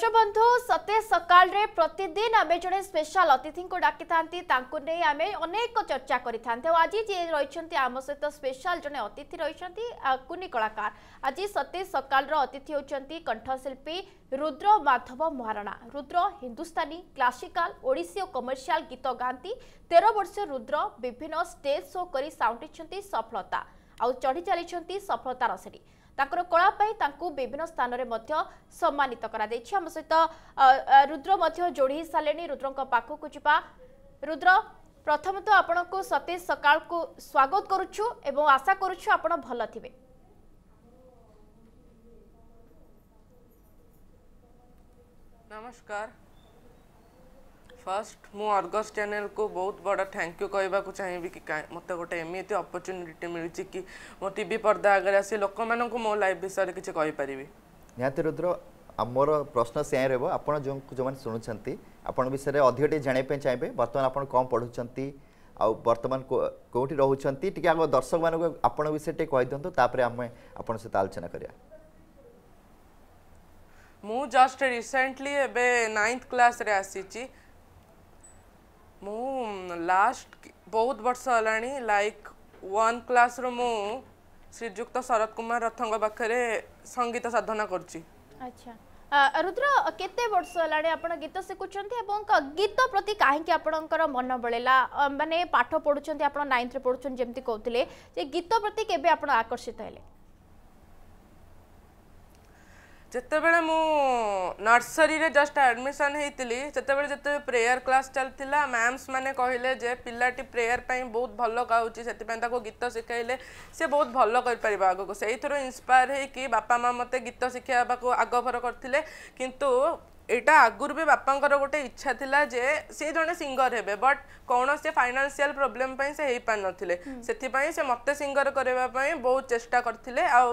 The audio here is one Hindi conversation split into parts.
দর্শকবন্ধু সতে সকালে প্রতিদিন আমি জনে স্পেশাল অতিথি ডাকি থাকে তাঁকে আমি অনেক চর্চা করে থাকে আজ যে রয়েছেন আমার সহ স্পেশাল জনে অতিথি রয়েছেন কুনি কলাকার আজ সতে সকালের অতিথি হচ্ছেন কণ্ঠশিল্পী রুদ্র মাধব মহারণা রুদ্র হিন্দুস্তানী ক্লাসিকাল ওড়িশী ও কমর্সিয়াল গীত গাঁতি তের বর্ষ রুদ্র বিভিন্ন স্টেজ শো করে সাউটিছেন সফলতা আউ চড়ি চালিছেন সফলতার সিঁড়ি ତାଙ୍କର କଳା ପାଇଁ ତାଙ୍କୁ ବିଭିନ୍ନ ସ୍ଥାନରେ ମଧ୍ୟ ସମ୍ମାନିତ କରାଯାଇଛି ଆମ ସହିତ ରୁଦ୍ର ମଧ୍ୟ ଯୋଡ଼ି ସାରିଲେଣି ରୁଦ୍ରଙ୍କ ପାଖକୁ ଯିବା ରୁଦ୍ର ପ୍ରଥମତଃ ଆପଣଙ୍କୁ ସତୀଶ ସକାଳକୁ ସ୍ୱାଗତ କରୁଛୁ ଏବଂ ଆଶା କରୁଛୁ ଆପଣ ଭଲ ଥିବେ ନମସ୍କାର ଫାର୍ଷ୍ଟ ମୁଁ ଅର୍ଗସ୍ ଚ୍ୟାନେଲ୍କୁ ବହୁତ ବଡ଼ ଥ୍ୟାଙ୍କ ୟୁ କହିବାକୁ ଚାହିଁବି କି ମୋତେ ଗୋଟେ ଏମିତି ଅପରଚ୍ୟୁନିଟି ମିଳିଛି କି ମୋ ଟି ଭି ପର୍ଦ୍ଦା ଆଗରେ ଆସି ଲୋକମାନଙ୍କୁ ମୋ ଲାଇଫ୍ ବିଷୟରେ କିଛି କହିପାରିବି ନିହାତି ରୁଦ୍ର ମୋର ପ୍ରଶ୍ନ ସେୟା ରହିବ ଆପଣ ଯେଉଁ ଯେଉଁମାନେ ଶୁଣୁଛନ୍ତି ଆପଣଙ୍କ ବିଷୟରେ ଅଧିକ ଟିକେ ଜାଣିବା ପାଇଁ ଚାହିଁବେ ବର୍ତ୍ତମାନ ଆପଣ କ'ଣ ପଢ଼ୁଛନ୍ତି ଆଉ ବର୍ତ୍ତମାନ କେଉଁଠି ରହୁଛନ୍ତି ଟିକେ ଆମ ଦର୍ଶକମାନଙ୍କୁ ଆପଣଙ୍କ ବିଷୟରେ ଟିକେ କହିଦିଅନ୍ତୁ ତାପରେ ଆମେ ଆପଣଙ୍କ ସହିତ ଆଲୋଚନା କରିବା ମୁଁ ଜଷ୍ଟ ରିସେଣ୍ଟଲି ଏବେ ନାଇନ୍ଥ କ୍ଲାସ୍ରେ ଆସିଛି ମୁଁ ଲାଷ୍ଟ ବହୁତ ବର୍ଷ ହେଲାଣି ଲାଇକ୍ ୱାନ୍ କ୍ଲାସ୍ରୁ ମୁଁ ଶ୍ରୀଯୁକ୍ତ ଶରତ କୁମାର ରଥଙ୍କ ପାଖରେ ସଙ୍ଗୀତ ସାଧନା କରୁଛି ଆଚ୍ଛା ରୁଦ୍ର କେତେ ବର୍ଷ ହେଲାଣି ଆପଣ ଗୀତ ଶିଖୁଛନ୍ତି ଏବଂ ଗୀତ ପ୍ରତି କାହିଁକି ଆପଣଙ୍କର ମନ ବଳିଲା ମାନେ ପାଠ ପଢ଼ୁଛନ୍ତି ଆପଣ ନାଇନ୍ଥରେ ପଢ଼ୁଛନ୍ତି ଯେମିତି କହୁଥିଲେ ଯେ ଗୀତ ପ୍ରତି କେବେ ଆପଣ ଆକର୍ଷିତ ହେଲେ ଯେତେବେଳେ ମୁଁ ନର୍ସରୀରେ ଜଷ୍ଟ ଆଡ଼ମିସନ୍ ହେଇଥିଲି ସେତେବେଳେ ଯେତେବେଳେ ପ୍ରେୟାର କ୍ଲାସ୍ ଚାଲିଥିଲା ମ୍ୟାମ୍ସ ମାନେ କହିଲେ ଯେ ପିଲାଟି ପ୍ରେୟାର ପାଇଁ ବହୁତ ଭଲ ଗାଉଛି ସେଥିପାଇଁ ତାକୁ ଗୀତ ଶିଖାଇଲେ ସେ ବହୁତ ଭଲ କରିପାରିବ ଆଗକୁ ସେଇଥିରୁ ଇନ୍ସପାୟାର ହେଇକି ବାପା ମାଆ ମୋତେ ଗୀତ ଶିଖାଇବାକୁ ଆଗଭର କରିଥିଲେ କିନ୍ତୁ ଏଇଟା ଆଗରୁ ବି ବାପାଙ୍କର ଗୋଟେ ଇଚ୍ଛା ଥିଲା ଯେ ସେ ଜଣେ ସିଙ୍ଗର ହେବେ ବଟ୍ କୌଣସି ଫାଇନାନ୍ସିଆଲ ପ୍ରୋବ୍ଲେମ୍ ପାଇଁ ସେ ହେଇପାରିନଥିଲେ ସେଥିପାଇଁ ସେ ମୋତେ ସିଙ୍ଗର କରିବା ପାଇଁ ବହୁତ ଚେଷ୍ଟା କରିଥିଲେ ଆଉ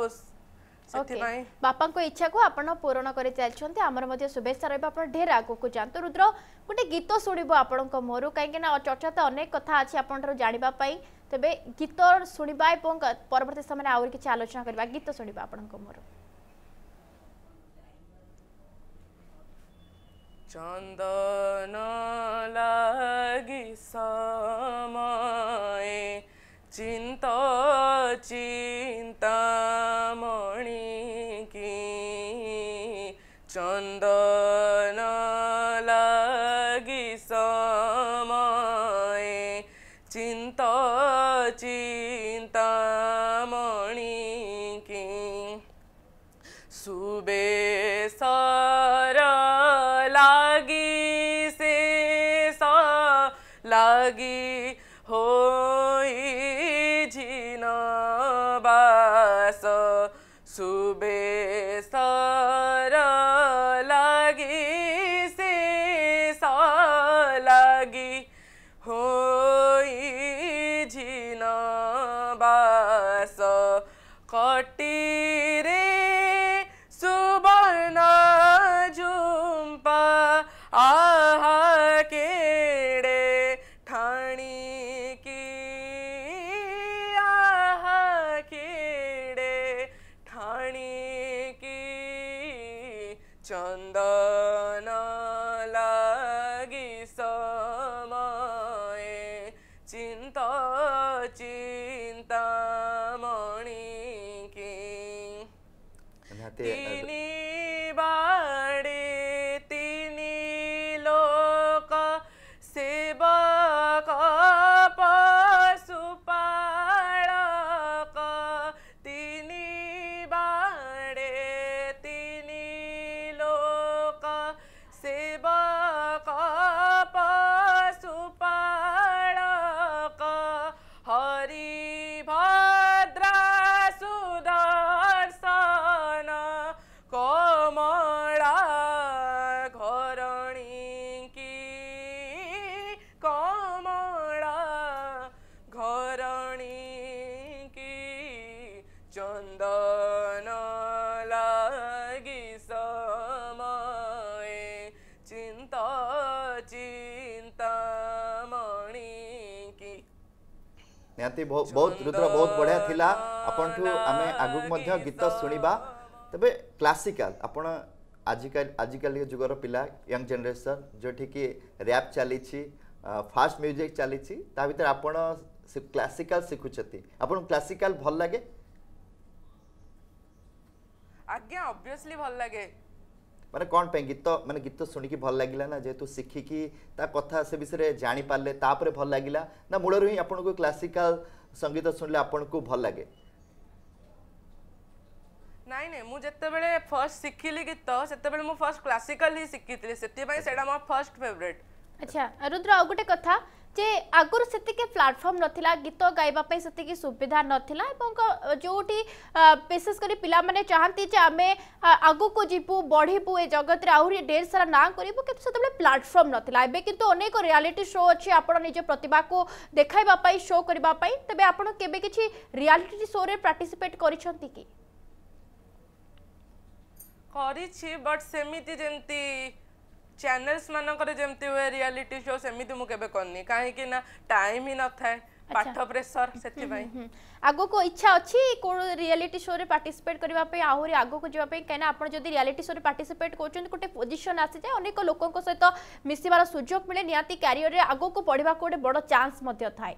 ବାପାଙ୍କ ଇଚ୍ଛାକୁ ଆପଣ ପୂରଣ କରି ଚାଲିଛନ୍ତି ଆମର ମଧ୍ୟ ଶୁଭେଚ୍ଛା ରହିବ ଆପଣ ଢେର ଆଗକୁ ଯାଆନ୍ତୁ ରୁଦ୍ର ଗୋଟେ ଗୀତ ଶୁଣିବ ଆପଣଙ୍କ ମୋରୁ କାହିଁକି ନା ଚର୍ଚ୍ଚା ତ ଅନେକ କଥା ଅଛି ଆପଣଙ୍କଠାରୁ ଜାଣିବା ପାଇଁ ତେବେ ଗୀତ ଶୁଣିବା ଏବଂ ପରବର୍ତ୍ତୀ ସମୟରେ ଆହୁରି କିଛି ଆଲୋଚନା କରିବା ଗୀତ ଶୁଣିବା ଆପଣଙ୍କ ମୋରୁ ଚନ୍ଦନ ଲାଗି चंदन लगी समय चिंता चिंता मणि की सुबे सर लगी से लगी हो जिन सुबे 对。चंदन लागी समय चिंता चिंता मणि की ନିହାତି ବହୁତ ରୁଦ୍ର ବହୁତ ବଢ଼ିଆ ଥିଲା ଆପଣଠୁ ଆମେ ଆଗକୁ ମଧ୍ୟ ଗୀତ ଶୁଣିବା ତେବେ କ୍ଲାସିକାଲ ଆପଣ ଆଜିକା ଆଜିକାଲି ଯୁଗର ପିଲା ୟଙ୍ଗ ଜେନେରେସନ୍ ଯେଉଁଠିକି ର୍ୟାପ୍ ଚାଲିଛି ଫାଷ୍ଟ ମ୍ୟୁଜିକ୍ ଚାଲିଛି ତା ଭିତରେ ଆପଣ କ୍ଲାସିକାଲ ଶିଖୁଛନ୍ତି ଆପଣଙ୍କୁ କ୍ଲାସିକାଲ ଭଲ ଲାଗେ ଆଜ୍ଞା ଅବଭିୟସଲି ଭଲ ଲାଗେ ମାନେ କ'ଣ ପାଇଁ ଗୀତ ମାନେ ଗୀତ ଶୁଣିକି ଭଲ ଲାଗିଲା ନା ଯେହେତୁ ଶିଖିକି ତା କଥା ସେ ବିଷୟରେ ଜାଣିପାରିଲେ ତାପରେ ଭଲ ଲାଗିଲା ନା ମୂଳରୁ ହିଁ ଆପଣଙ୍କୁ କ୍ଲାସିକାଲ ସଙ୍ଗୀତ ଶୁଣିଲେ ଆପଣଙ୍କୁ ଭଲ ଲାଗେ ନାଇଁ ନାଇଁ ମୁଁ ଯେତେବେଳେ ଫର୍ଷ୍ଟ ଶିଖିଲି ଗୀତ ସେତେବେଳେ ମୁଁ ଫର୍ଷ୍ଟ କ୍ଲାସିକାଲ ହିଁ ଶିଖିଥିଲି ସେଥିପାଇଁ ସେଇଟା ମୋ ଫର୍ଷ୍ଟ ଫେଭରେଟ୍ ଆଚ୍ଛା ରୁଦ୍ର ଆଉ ଗୋଟେ କଥା যে আগুর সেটিকি প্লাটফর্ম নথিলা গীত গাইবা পাই সেটিকি সুবিধা নথিলা এবং যোটি বিশেষ করে পিলামানে চাহান্তি যে আমি আগুকু যিবু বড়িবু এই জগতরে আহুরি ঢের সারা না করিবু কিন্তু সেতবেলে প্লাটফর্ম নথিলা এবে কিন্তু অনেক রিয়ালিটি শো অছি আপন নিজ প্রতিভাকু দেখাইবা পাই শো করিবা পাই তবে আপন কেবে কিছু রিয়ালিটি শো রে পার্টিসিপেট করিছন্তি কি করিছি বাট সেমিতি যেমতি চ্যানেলস মানকরে যেমতি হুয়ে রিয়ালিটি শো সেমিতি মু কেবে করনি কাহিকি না টাইম হি নথায় পাঠ প্রেসর সেতিপাই আগকু ইচ্ছা অছি কো রিয়ালিটি শো রে পার্টিসিপেট করিবা পই আহুরি আগকু যিবা পই কেনা আপন যদি রিয়ালিটি শো রে পার্টিসিপেট করছেন গোটে পজিশন আসি যায় অনেক লোকଙ୍କ সহিত মিশিবার সুযোগ মিলে নিয়াতি ক্যারিয়ার রে আগকু পড়িবা কোটে বড় চান্স মধ্য থায়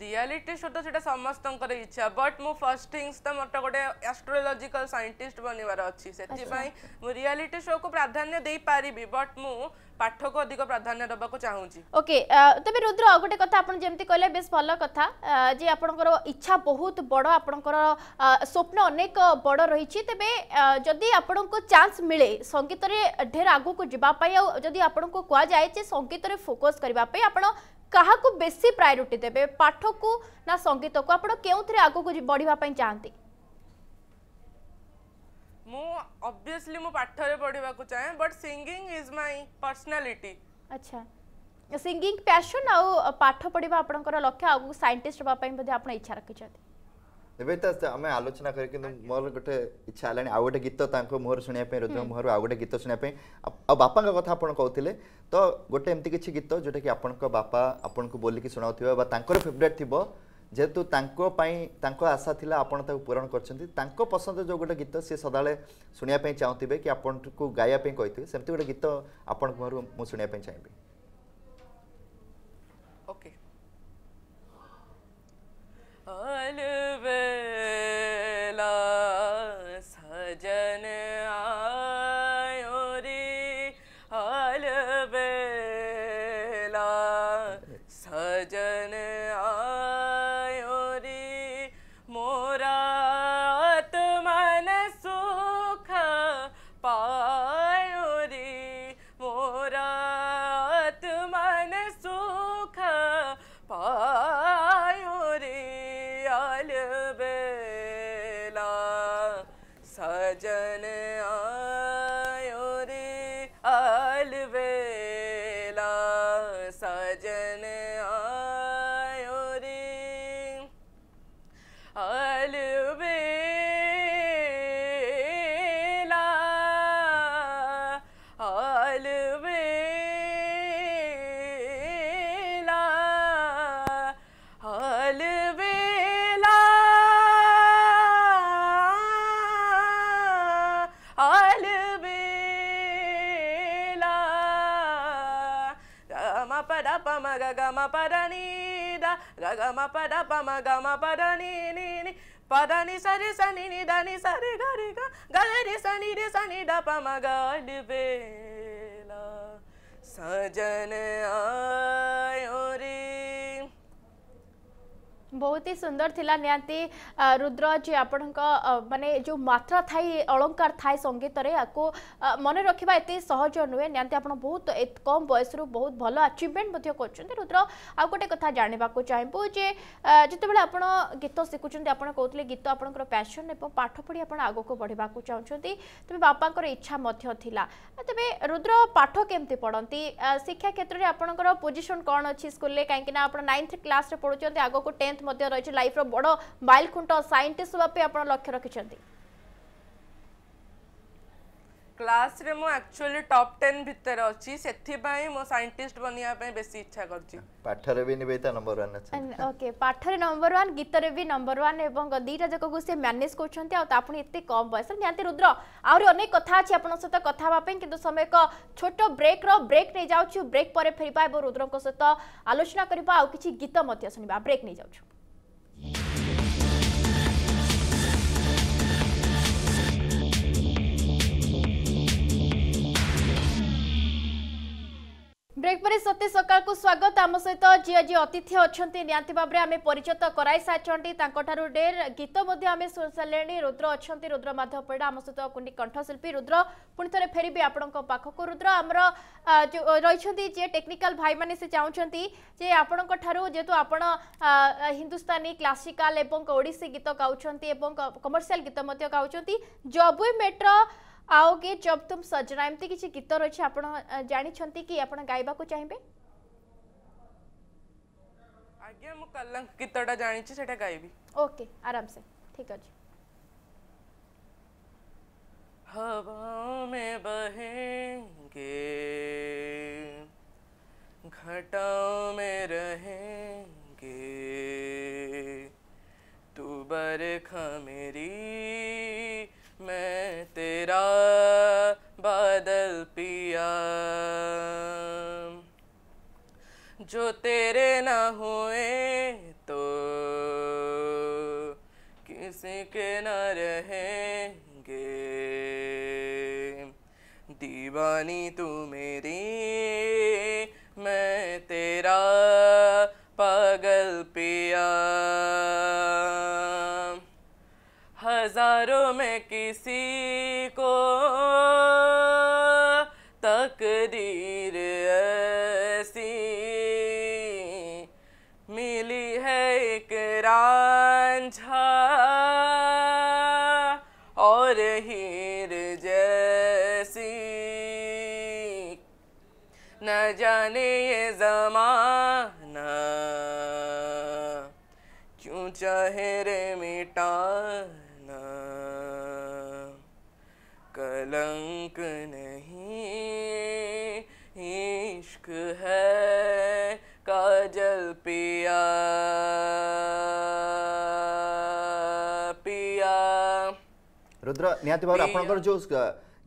ରିଆଲିଟି ସୋ ତ ସେଇଟା ସମସ୍ତଙ୍କର ଇଚ୍ଛା ବଟ୍ ମୁଁ ଫର୍ଷ୍ଟ ଥିଙ୍ଗସ୍ ତ ମୋତେ ଗୋଟେ ଆଷ୍ଟ୍ରୋଲୋଜିକାଲ ସାଇଣ୍ଟିଷ୍ଟ ବନିବାର ଅଛି ସେଥିପାଇଁ ମୁଁ ରିଆଲିଟି ସୋକୁ ପ୍ରାଧାନ୍ୟ ଦେଇପାରିବି ବଟ୍ ମୁଁ पाठ को अधिक प्राधान्य देवा चाहूँगी ओके तेज रुद्र गोटे कथा जमी कह बे भल कथा जे आपंकर इच्छा बहुत बड़ आपणकर स्वप्न अनेक बड़ रही तेज जदि आपण को चांस मिले संगीत ढेर आग को जी आपन को कह जाए संगीत फोकस करने आप क्या बेसी प्रायोरीटी देते पाठ को ना संगीत को आपड़ क्यों आग को बढ़ापी चाहती ମୁଁ ଅବଭିୟସଲି ମୁଁ ପାଠରେ ପଢ଼ିବାକୁ ଚାହେଁ but singing is my personality ଆଚ୍ଛା ସିଙ୍ଗିଂ ପ୍ୟାସନ୍ ଆଉ ପାଠ ପଢ଼ିବା ଆପଣଙ୍କର ଲକ୍ଷ୍ୟ ଆଗକୁ ସାଇଣ୍ଟିଷ୍ଟ ହେବା ପାଇଁ ମଧ୍ୟ ଆପଣ ଇଚ୍ଛା ରଖିଛନ୍ତି ଏବେ ତ ଆମେ ଆଲୋଚନା କରି କିନ୍ତୁ ମୋର ଗୋଟେ ଇଚ୍ଛା ହେଲାଣି ଆଉ ଗୋଟେ ଗୀତ ତାଙ୍କ ମୁହଁରୁ ଶୁଣିବା ପାଇଁ ରୁଦ୍ର ମୁହଁରୁ ଆଉ ଗୋଟେ ଗୀତ ଶୁଣିବା ପାଇଁ ଆଉ ବାପାଙ୍କ କଥା ଆପଣ କହୁଥିଲେ ତ ଗୋଟେ ଏମିତି କିଛି ଗୀତ ଯେଉଁଟାକି ଆପଣଙ୍କ ବାପା ଆପଣଙ୍କୁ ବୋଲିକି ଶୁଣାଉଥିବେ ବା ତାଙ୍କର ଫେଭରେଟ୍ ଥିବ যেহেতু তাঁপাই তাঁর আশা লা আপনার তাকে পূরণ করছেন তাঁর পসন্দ যে গোটে গীত সে সদাবে শুণাপি চাহুবে কি আপনার গাইবা কে সেমতি গোটে গীত আপনার মুখ শুণাপি চাইবি Gama pa da gama pada pama, gama ma pa da pa ma ni ni ni pa da ni sa re sa ni re ga re ga ga re sa ni re sa ni da pa ga de ve la aa बहुत ही सुंदर थिला निहाती रुद्र जी आपण माने जो मात्रा थाई अलंकार थाए संगीत रे आको मन रखा एत सहज नुहे निहाती आपण बहुत कम बयस बहुत भल आचिवमेंट मध्य करछन्ते रुद्र आ गोटे कथा जानिबा को चाहबो जे जेतेबेले आपण गीत शिखुचन्ते आपण कहतले गीत आपणकर पैशन एवं पाठ पढ़ी आपण आगो को बढ़िबा को चाहछन्ते तबे बापांकर इच्छा मध्य थिला तबे रुद्र पाठ केमते पढ़न्ती शिक्षा क्षेत्र रे आपणकर पोजीशन कोन अछि स्कूल रे काहेकि ना आपण 9th क्लास रे पढुचन्ते आगो को 10th ମଧ୍ୟ ରହିଛି ଲାଇଫ୍ର ବଡ଼ ମାଇଲ୍ ଖୁଣ୍ଟ ସାଇଣ୍ଟିଷ୍ଟ ହେବା ପାଇଁ ଆପଣ ଲକ୍ଷ୍ୟ ରଖିଛନ୍ତି କ୍ଲାସ୍ରେ ମୁଁ ଆକ୍ଚୁଆଲି ଟପ୍ ଟେନ୍ ଭିତରେ ଅଛି ସେଥିପାଇଁ ମୁଁ ସାଇଣ୍ଟିଷ୍ଟ ବନିବା ପାଇଁ ବେଶୀ ଇଚ୍ଛା କରୁଛି ପାଠରେ ବି ନିବେଦିତା ନମ୍ବର ୱାନ୍ ଅଛି ଓକେ ପାଠରେ ନମ୍ବର ୱାନ୍ ଗୀତରେ ବି ନମ୍ବର ୱାନ୍ ଏବଂ ଦୁଇଟା ଯାକକୁ ସେ ମ୍ୟାନେଜ୍ କରୁଛନ୍ତି ଆଉ ତା ପୁଣି ଏତେ କମ୍ ବୟସରେ ନିହାତି ରୁଦ୍ର ଆହୁରି ଅନେକ କଥା ଅଛି ଆପଣଙ୍କ ସହିତ କଥା ହେବା ପାଇଁ କିନ୍ତୁ ସମୟ ଏକ ଛୋଟ ବ୍ରେକ୍ର ବ୍ରେକ୍ ନେଇଯାଉଛୁ ବ୍ରେକ୍ ପରେ ଫେରିବା ଏବଂ ରୁଦ୍ରଙ୍କ ସହିତ ଆଲୋଚନା କରିବା ଆଉ କିଛି ଗୀତ ମଧ୍ୟ ଶୁଣିବା ବ୍ରେକ୍ ନେଇଯାଉଛୁ ব্রেক পরে সত্যি সকালকু স্বাগত আম সহিত যিয়ে যিয়ে অতিথি অনেক নিহতি ভাবে আমি পরিচিত করাই সারি তাঁর ডের গীত আমি শুনিসারে রুদ্র অনেক রুদ্র মাধব পরিডা আম সহ কুণ্ডি কণ্ঠশিল্পী রুদ্র পুঁ থে ফেরবি আপনার পাখক রুদ্র আমার রয়েছেন যে টেকনিকাল ভাই মানে সে চাহুমান যে আপনার যেহেতু আপনার হিন্দুস্তানী ক্লাসিকাল এবং ওড়শী গীত গাউছেন এবং কমর্সিয়াল গীত গাউছেন জবুই মেট্র आओ के जब तुम सजना एमती किसी गीत रही आप जानते कि आप को चाहिए आज्ञा मु कलंक गीतटा जानी सेटा गाइबी ओके आराम से ठीक अछि हवाओं में बहेंगे घटाओं में रहेंगे तू बरखा मेरी जो तेरे ना हुए तो किसी के न रहेंगे दीवानी तुम्हें on top. निहाती भाव आप जो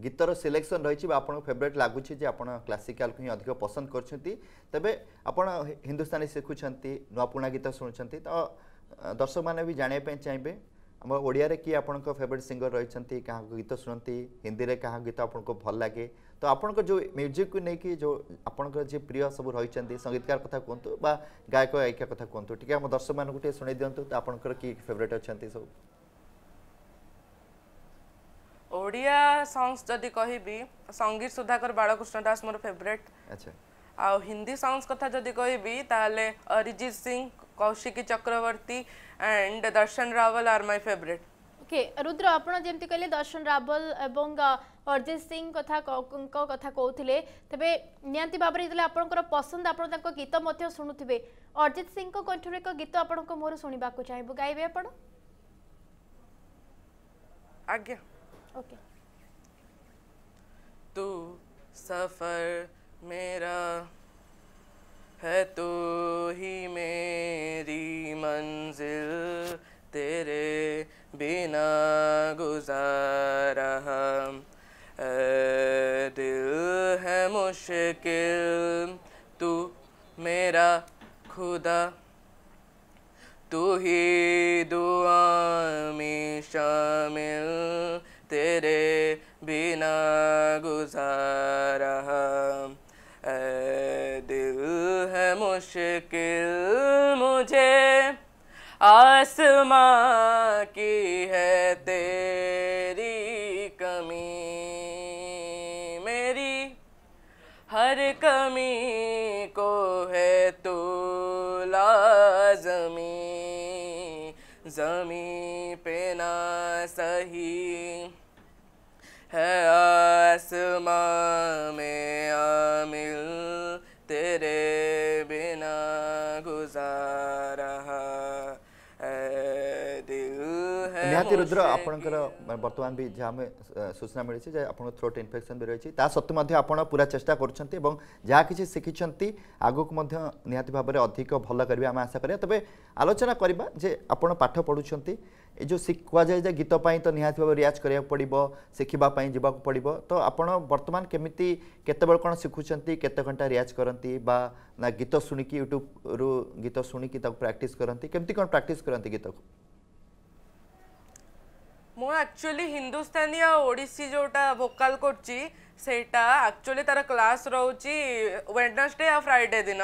गीतर सिलेक्शन रही आप फेवरेट लगुच क्लासिकाल को अधिक पसंद करे आप हिंदुस्तानी शिखुं नुआ पुणा गीत शुणुं तो दर्शक मैंने भी जानापे चाहिए आम ओडिया किए आप फेवरेट सिंगर रही क्या गीत शुणी हिंदी में क्या गीत आपको भल लगे तो आप जो म्यूजिक को लेकिन जो आप प्रिय सब रही संगीतकार क्या कहतु गायक गायिका कथ कहतु टी दर्शक मानक शुणी दिंतु तो आपंकर फेवरेट अच्छा सब ଓଡ଼ିଆ ସଙ୍ଗସ୍ ଯଦି କହିବି ସଙ୍ଗୀତ ସୁଧାକର ବାଳକୃଷ୍ଣ ଦାସ ମୋର ଫେଭରେଟ୍ ଆଉ ହିନ୍ଦୀ ସଙ୍ଗସ୍ କଥା ଯଦି କହିବି ତାହେଲେ Arijit Singh Kaushiki Chakraborty and Darshan Raval are my favourite okay Rudra ଆପଣ ଯେମିତି କହିଲେ ଦର୍ଶନ ରାବଲ ଏବଂ ଅରିଜିତ ସିଂ କଥା କଥା କହୁଥିଲେ ତେବେ ନିହାତି ଭାବରେ ଯେତେବେଳେ ଆପଣଙ୍କର ପସନ୍ଦ ଆପଣ ତାଙ୍କ ଗୀତ ମଧ୍ୟ ଶୁଣୁଥିବେ ଅରିଜିତ ସିଂଙ୍କ କଣ୍ଠରୁ ଏକ ଗୀତ ଆପଣଙ୍କ ମୋର ଶୁଣିବାକୁ ଚାହିଁବୁ ଗାଇବେ ଆପଣ ଆଜ୍ଞା ओके तू सफ़र मेरा है तू ही मेरी मंजिल तेरे बिना गुजारा दिल है मुश्किल तू मेरा खुदा तू ही दुआ में शामिल तेरे बिना गुजारा ए दिल है मुश्किल मुझे आसमां की है तेरे कलमा में आमिल तेरे बिना गुजारा ନିହାତି ରୁଦ୍ର ଆପଣଙ୍କର ବର୍ତ୍ତମାନ ବି ଯାହା ଆମେ ସୂଚନା ମିଳିଛି ଯେ ଆପଣଙ୍କ ଥ୍ରୋଟ୍ ଇନଫେକ୍ସନ୍ ବି ରହିଛି ତା ସତ୍ତ୍ୱେ ମଧ୍ୟ ଆପଣ ପୁରା ଚେଷ୍ଟା କରୁଛନ୍ତି ଏବଂ ଯାହା କିଛି ଶିଖିଛନ୍ତି ଆଗକୁ ମଧ୍ୟ ନିହାତି ଭାବରେ ଅଧିକ ଭଲ କରିବେ ଆମେ ଆଶା କରିବା ତେବେ ଆଲୋଚନା କରିବା ଯେ ଆପଣ ପାଠ ପଢ଼ୁଛନ୍ତି जो कहुए जाए तो निहत भाव रियाज कर पड़ो शिखापी जावाक पड़ो तो आपत बर्तमान केमी के शिखुंत केत घंटा रियाज करती गीत शुणी यूट्यूब रु गीत शुणी प्राक्ट करती कमी कौन प्राक्ट करती गीत को एक्चुअली हिंदुस्तानी ओडी जोटा भोकाल कर क्लास रोचे वेडनेसडे आ फ्राइडे दिन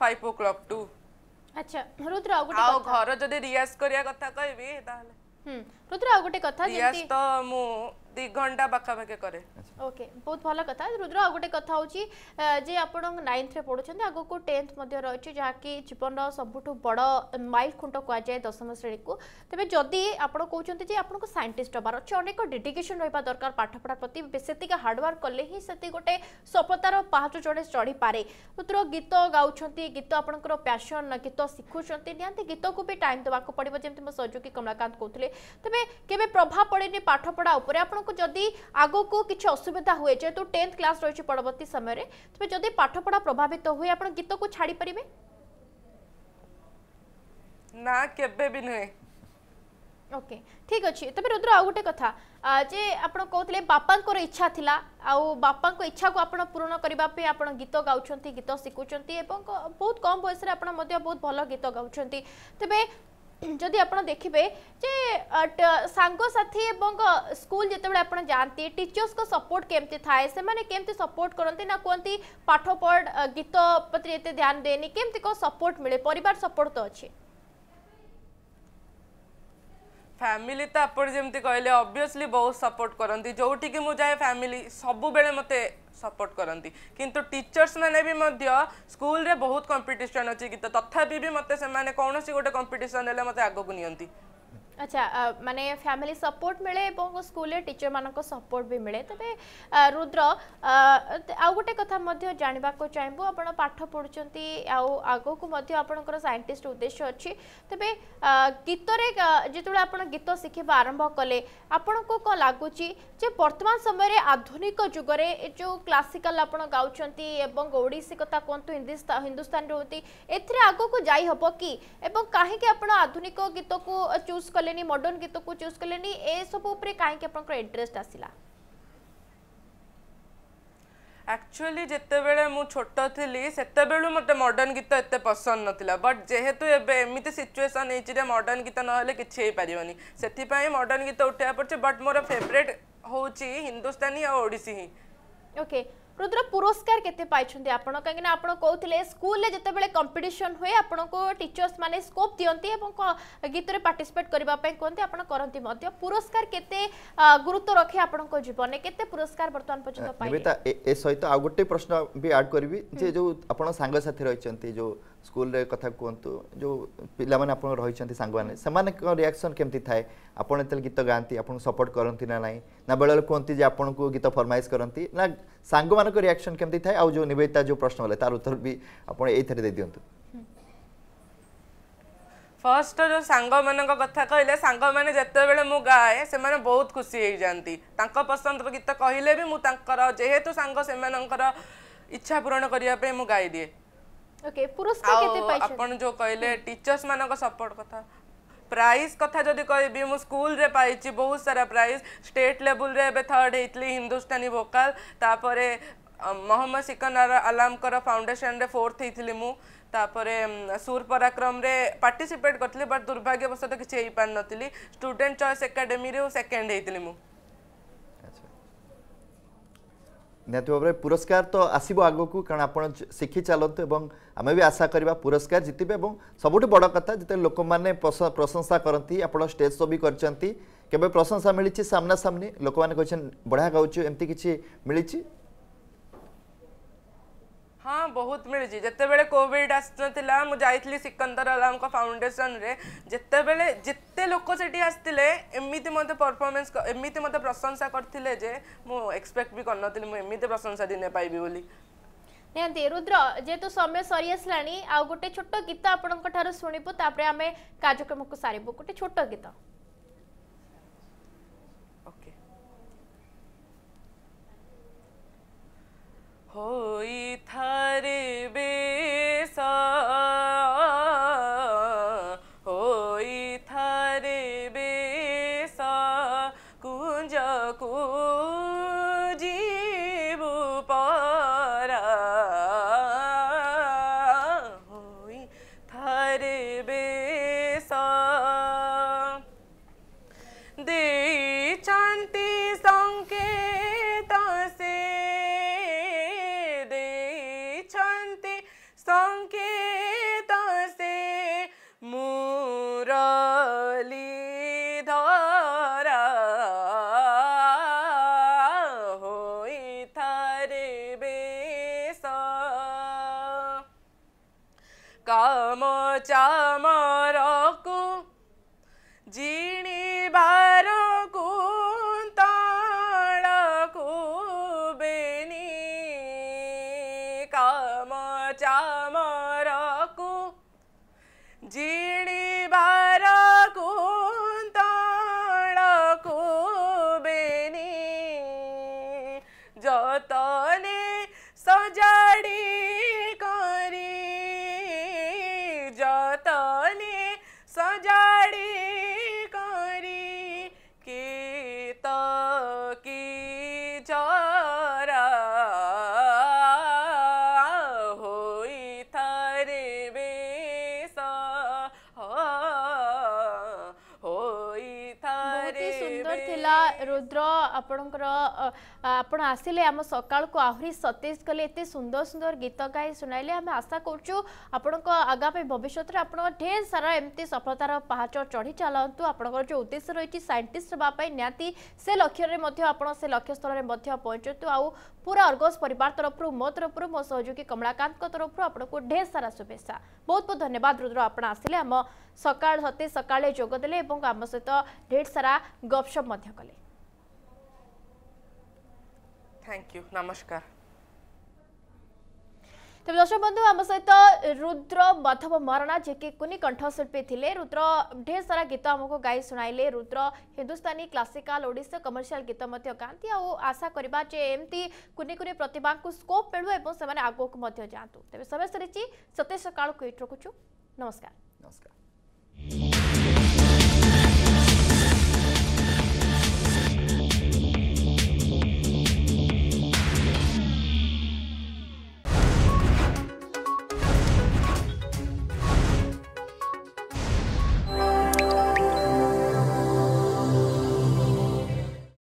फाइव ओ क्लक टू अच्छा रुद्र आ गुटे आ घर जदे रियाज करिया कथा कहबी ताले हम रुद्र आ गुटे कथा जति रियाज त मु ଦୁଇ ଘଣ୍ଟା ପାଖାପାଖି କରେ ଓକେ ବହୁତ ଭଲ କଥା ରୁଦ୍ର ଆଉ ଗୋଟେ କଥା ହେଉଛି ଯେ ଆପଣ ନାଇନ୍ଥରେ ପଢ଼ୁଛନ୍ତି ଆଗକୁ ଟେନ୍ଥ ମଧ୍ୟ ରହିଛି ଯାହାକି ଜୀବନର ସବୁଠୁ ବଡ଼ ମାଇଲ ଖୁଣ୍ଟ କୁହାଯାଏ ଦଶମ ଶ୍ରେଣୀକୁ ତେବେ ଯଦି ଆପଣ କହୁଛନ୍ତି ଯେ ଆପଣଙ୍କୁ ସାଇଣ୍ଟିଷ୍ଟ ହେବାର ଅଛି ଅନେକ ଡେଡିକେସନ୍ ରହିବା ଦରକାର ପାଠପଢ଼ା ପ୍ରତି ସେତିକି ହାର୍ଡ଼ୱାର୍କ କଲେ ହିଁ ସେତିକି ଗୋଟେ ସଫଳତାର ପାହାଚ ଜଣେ ଚଢ଼ିପାରେ ରୁଦ୍ର ଗୀତ ଗାଉଛନ୍ତି ଗୀତ ଆପଣଙ୍କର ପ୍ୟାସନ୍ ଗୀତ ଶିଖୁଛନ୍ତି ନିହାତି ଗୀତକୁ ବି ଟାଇମ୍ ଦେବାକୁ ପଡ଼ିବ ଯେମିତି ମୋ ସହଯୋଗୀ କମଳାକାନ୍ତ କହୁଥିଲେ ତେବେ କେବେ ପ୍ରଭାବ ପଡ଼େନି ପାଠପଢ଼ା ଉପରେ ଆପଣ যদি আগকু কিছু অসুবিধা হুয়ে যেহেতু টেন্থ ক্লাস রয়েছে পরবর্তী সময়ে তবে যদি পাঠপড়া প্রভাবিত হুয়ে আপনার গীতকু ছাড়ি পারিবে না কেবে বি নুহে ওকে ঠিক আছে তবে রুদ্র আউ গোটে কথা যে আপনার কৌলে বাপাঙ্কর ইচ্ছা লা আপাঙ্ক ইচ্ছাকে আপনার পূরণ করা আপনার গীত গাউছেন গীত শিখুছেন এবং বহুত কম বয়সে আপনার বহু ভালো গীত গাউছেন তবে ଯଦି ଆପଣ ଦେଖିବେ ଯେ ସାଙ୍ଗସାଥି ଏବଂ ସ୍କୁଲ ଯେତେବେଳେ ଆପଣ ଯାଆନ୍ତି ଟିଚର୍ସଙ୍କ ସପୋର୍ଟ କେମିତି ଥାଏ ସେମାନେ କେମିତି ସପୋର୍ଟ କରନ୍ତି ନା କୁହନ୍ତି ପାଠ ପଢ଼ ଗୀତ ପ୍ରତି ଏତେ ଧ୍ୟାନ ଦେନି କେମିତି କ'ଣ ସପୋର୍ଟ ମିଳେ ପରିବାର ସପୋର୍ଟ ତ ଅଛି ଫ୍ୟାମିଲି ତ ଆପଣ ଯେମିତି କହିଲେ ଅବଭିୟସ୍ଲି ବହୁତ ସପୋର୍ଟ କରନ୍ତି ଯେଉଁଠିକି ମୁଁ ଯାଏ ଫ୍ୟାମିଲି ସବୁବେଳେ ମୋତେ ସପୋର୍ଟ କରନ୍ତି କିନ୍ତୁ ଟିଚର୍ସ ମାନେ ବି ମଧ୍ୟ ସ୍କୁଲରେ ବହୁତ କମ୍ପିଟିସନ୍ ଅଛି ଗୀତ ତଥାପି ବି ମୋତେ ସେମାନେ କୌଣସି ଗୋଟେ କମ୍ପିଟିସନ୍ ହେଲେ ମୋତେ ଆଗକୁ ନିଅନ୍ତି আচ্ছা মানে ফ্যামিলি সপোর্ট মিলে এবং স্কুলে টিচর মানক সপোর্ট বি মিলে তবে রুদ্র আউ গোটে কথা মধ্যে জাণিবাক চাইবু আপন পাঠ পড়ুচন্তি আউ আগকু মধ্যে আপনকৰ সাইন্টিস্ট উদ্দেশ্য আছে তবে গীতৰে যেতବେଳେ আপন গীত শিখিবা আৰম্ভ কলে আপনকু ক লাগুচি যে বৰ্তমান সময়ৰে আধুনিক যুগৰে যে ক্লাসিকাল আপন গাউচন্তি এবং ওড়িশী কথা কোনতু হিন্দুস্তান রহতি এথিৰে আগকু যাই হব কি এবং কাহিকি আপন আধুনিক গীতকু চুজ কলে କଲେନି ମଡର୍ଣ୍ଣ ଗୀତକୁ ଚୁଜ୍ କଲେନି ଏସବୁ ଉପରେ କାହିଁକି ଆପଣଙ୍କର ଇଣ୍ଟରେଷ୍ଟ ଆସିଲା ଆକ୍ଚୁଆଲି ଯେତେବେଳେ ମୁଁ ଛୋଟ ଥିଲି ସେତେବେଳୁ ମୋତେ ମଡ଼ର୍ଣ୍ଣ ଗୀତ ଏତେ ପସନ୍ଦ ନଥିଲା ବଟ୍ ଯେହେତୁ ଏବେ ଏମିତି ସିଚୁଏସନ୍ ହେଇଛି ଯେ ମଡ଼ର୍ଣ୍ଣ ଗୀତ ନହେଲେ କିଛି ହେଇପାରିବନି ସେଥିପାଇଁ ମଡ଼ର୍ଣ୍ଣ ଗୀତ ଉଠେଇବା ପଡ଼ୁଛି ବଟ୍ ମୋର ଫେଭରେଟ୍ ହେଉଛି ହିନ୍ଦୁସ୍ତାନୀ ଆଉ ଓଡ଼ିଶୀ ହିଁ ଓକେ ରୁଦ୍ର ପୁରସ୍କାର କେତେ ପାଇଛନ୍ତି ଆପଣ କାହିଁକିନା ଆପଣ କହୁଥିଲେ ସ୍କୁଲରେ ଯେତେବେଳେ କମ୍ପିଟିସନ୍ ହୁଏ ଆପଣଙ୍କୁ ଟିଚର୍ସ ମାନେ ସ୍କୋପ୍ ଦିଅନ୍ତି ଏବଂ ଗୀତରେ ପାର୍ଟିସିପେଟ୍ କରିବା ପାଇଁ କୁହନ୍ତି ଆପଣ କରନ୍ତି ମଧ୍ୟ ପୁରସ୍କାର କେତେ ଗୁରୁତ୍ୱ ରଖେ ଆପଣଙ୍କ ଜୀବନରେ କେତେ ପୁରସ୍କାର ବର୍ତ୍ତମାନ ପର୍ଯ୍ୟନ୍ତ ପାଇବେ ଏ ସହିତ ଆଉ ଗୋଟେ ପ୍ରଶ୍ନ ବି ଆଡ୍ କରିବି ଯେ ଯୋଉ ଆପଣ ସାଙ୍ଗସାଥି ରହିଛନ୍ତି ଯୋଉ ସ୍କୁଲରେ କଥା କୁହନ୍ତୁ ଯେଉଁ ପିଲାମାନେ ଆପଣ ରହିଛନ୍ତି ସାଙ୍ଗମାନେ ସେମାନଙ୍କ ରିଆକ୍ସନ୍ କେମିତି ଥାଏ ଆପଣ ଯେତେବେଳେ ଗୀତ ଗାଆନ୍ତି ଆପଣଙ୍କୁ ସପୋର୍ଟ କରନ୍ତି ନା ନାହିଁ ନା ବେଳେବେଳେ କୁହନ୍ତି ଯେ ଆପଣଙ୍କୁ ଗୀତ ଫର୍ମାଇଜ୍ କରନ୍ତି ନା ସାଙ୍ଗମାନଙ୍କ ରିଆକ୍ସନ୍ କେମିତି ଥାଏ ଆଉ ଯେଉଁ ନିବେଦିତା ଯେଉଁ ପ୍ରଶ୍ନ ବୋଲେ ତାର ଉତ୍ତର ବି ଆପଣ ଏଇଥିରେ ଦେଇଦିଅନ୍ତୁ ଫାର୍ଷ୍ଟ ଯେଉଁ ସାଙ୍ଗମାନଙ୍କ କଥା କହିଲେ ସାଙ୍ଗମାନେ ଯେତେବେଳେ ମୁଁ ଗାଏ ସେମାନେ ବହୁତ ଖୁସି ହେଇଯାନ୍ତି ତାଙ୍କ ପସନ୍ଦର ଗୀତ କହିଲେ ବି ମୁଁ ତାଙ୍କର ଯେହେତୁ ସାଙ୍ଗ ସେମାନଙ୍କର ଇଚ୍ଛା ପୂରଣ କରିବା ପାଇଁ ମୁଁ ଗାଇଦିଏ ଓକେ ପୁରସ୍କାର କେତେ ପାଇଛନ୍ତି ଆପଣ ଯୋ କହିଲେ ଟିଚର୍ସ ମାନଙ୍କ ସପୋର୍ଟ କଥା ପ୍ରାଇଜ୍ କଥା ଯଦି କହିବି ମୁଁ ସ୍କୁଲରେ ପାଇଛି ବହୁତ ସାରା ପ୍ରାଇଜ୍ ଷ୍ଟେଟ୍ ଲେବୁଲରେ ଏବେ ଥର୍ଡ଼ ହେଇଥିଲି ହିନ୍ଦୁସ୍ତାନୀ ଭୋକାଲ ତାପରେ ମହମ୍ମଦ ସିକନାର ଆଲାମଙ୍କର ଫାଉଣ୍ଡେସନରେ ଫୋର୍ଥ ହେଇଥିଲି ମୁଁ ତାପରେ ସୁର ପରାକ୍ରମରେ ପାର୍ଟିସିପେଟ୍ କରିଥିଲି ବଟ୍ ଦୁର୍ଭାଗ୍ୟବଶତଃ କିଛି ହେଇପାରିନଥିଲି ଷ୍ଟୁଡେଣ୍ଟ ଚଏସ୍ ଏକାଡେମୀରେ ସେକେଣ୍ଡ ହେଇଥିଲି ମୁଁ ନିହାତି ଭାବରେ ପୁରସ୍କାର ତ ଆସିବ ଆଗକୁ କାରଣ ଆପଣ ଶିଖି ଚାଲନ୍ତୁ ଏବଂ ଆମେ ବି ଆଶା କରିବା ପୁରସ୍କାର ଜିତିବେ ଏବଂ ସବୁଠୁ ବଡ଼ କଥା ଯେତେବେଳେ ଲୋକମାନେ ପ୍ରଶଂସା କରନ୍ତି ଆପଣ ଷ୍ଟେଜ୍ ଶୋ ବି କରିଛନ୍ତି କେବେ ପ୍ରଶଂସା ମିଳିଛି ସାମ୍ନାସାମ୍ନି ଲୋକମାନେ କହିଛନ୍ତି ବଢ଼ିଆ ଗାଉଛୁ ଏମିତି କିଛି ମିଳିଛି हाँ बहुत मिलूँ जितेबले कोविड आसला मुझे सिकंदर आलाम फाउंडेसन जितेबले जिते लोक से आसते एमती मत परफर्मेन्स एमती मत प्रशंसा करते एक्सपेक्ट भी करी मुझे प्रशंसा दिन पाइबी बोली ନିହାତି ରୁଦ୍ର ଯେହେତୁ ସମୟ ସରି ଆସିଲାଣି ଆଉ ଗୋଟେ ଛୋଟ ଗୀତ ଆପଣଙ୍କ ଠାରୁ ଶୁଣିବୁ ତାପରେ ଆମେ କାର୍ଯ୍ୟକ୍ରମକୁ ସାରିବୁ ଗୋଟେ थारे बे काम चाम रखू जीणी ಎಲ್ಲ रुद्र आपणकर आप आसिले आम सका आहरी सतेज कले एत सुंदर सुंदर गीत गाय शुणाले आम आशा कर आगामी भविष्य में आप ढेर सारा एमती सफलतार पहाच चढ़ी चलांतु आप जो उद्देश्य रही सैंटिस्ट हाँपति से लक्ष्य में लक्ष्य स्थल में पहुंचतु आ पूरा अर्गस परिवार तरफ मो तरफ मो सहयोगी कमलाकांत तरफ आपको ढेर सारा शुभेच्छा बहुत बहुत धन्यवाद रुद्र आप आसिले सका सते सका जोगदे और आम सहित ढेर सारा गपसप कले थैंक यू नमस्कार ତେବେ ଦର୍ଶକ ବନ୍ଧୁ ଆମ ସହିତ ରୁଦ୍ର ମାଧବ ମହାରଣା ଯିଏକି କୁନି କଣ୍ଠଶିଳ୍ପୀ ଥିଲେ ରୁଦ୍ର ଢେର ସାରା ଗୀତ ଆମକୁ ଗାଇ ଶୁଣାଇଲେ ରୁଦ୍ର ହିନ୍ଦୁସ୍ତାନୀ କ୍ଲାସିକାଲ ଓଡ଼ିଶୀ କମର୍ସିଆଲ ଗୀତ ମଧ୍ୟ ଗାଆନ୍ତି ଆଉ ଆଶା କରିବା ଯେ ଏମିତି କୁନି କୁନି ପ୍ରତିଭାଙ୍କୁ ସ୍କୋପ୍ ମିଳୁ ଏବଂ ସେମାନେ ଆଗକୁ ମଧ୍ୟ ଯାଆନ୍ତୁ ତେବେ ସମୟ ସରିଛି ସତେଶ ସକାଳକୁ ଏଇଠି ରଖୁଛୁ ନମସ୍କାର ନମସ୍କାର